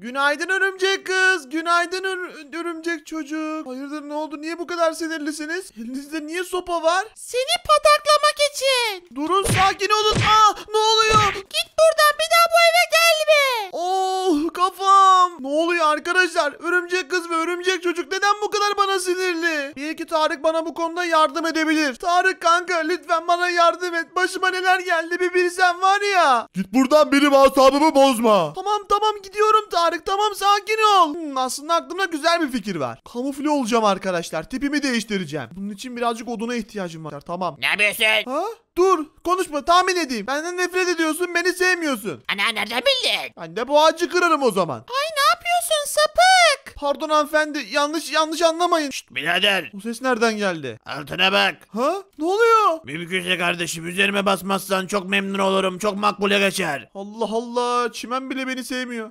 Günaydın örümcek kız. Günaydın örümcek çocuk. Hayırdır ne oldu? Niye bu kadar sinirlisiniz? Elinizde niye sopa var? Seni pataklamak için. Durun sakin olun. Aa ah, ne oluyor? Git buradan bir daha bu eve gelme. Oh kafam. Ne oluyor arkadaşlar? Örümcek kız ve örümcek çocuk neden bu kadar bana sinirli? Belki Tarık bana bu konuda yardım edebilir. Tarık kanka lütfen bana yardım et. Başıma neler geldi bir bilsen var. Git buradan benim asabımı bozma. Tamam tamam gidiyorum Tarık tamam sakin ol. Hmm, aslında aklımda güzel bir fikir var. Kamufle olacağım arkadaşlar. Tipimi değiştireceğim. Bunun için birazcık oduna ihtiyacım var. Tamam. Ne bilsin? Ha? Dur konuşma tahmin edeyim. Benden nefret ediyorsun beni sevmiyorsun. Ana nerede bildin? Ben de boğacı kırarım o zaman. Ay ne yapıyorsun sapı? Pardon hanımefendi. Yanlış yanlış anlamayın. Şşt birader. Bu ses nereden geldi? Altına bak. Ha? Ne oluyor? Mümkünse kardeşim üzerime basmazsan çok memnun olurum. Çok makbule geçer. Allah Allah. Çimen bile beni sevmiyor.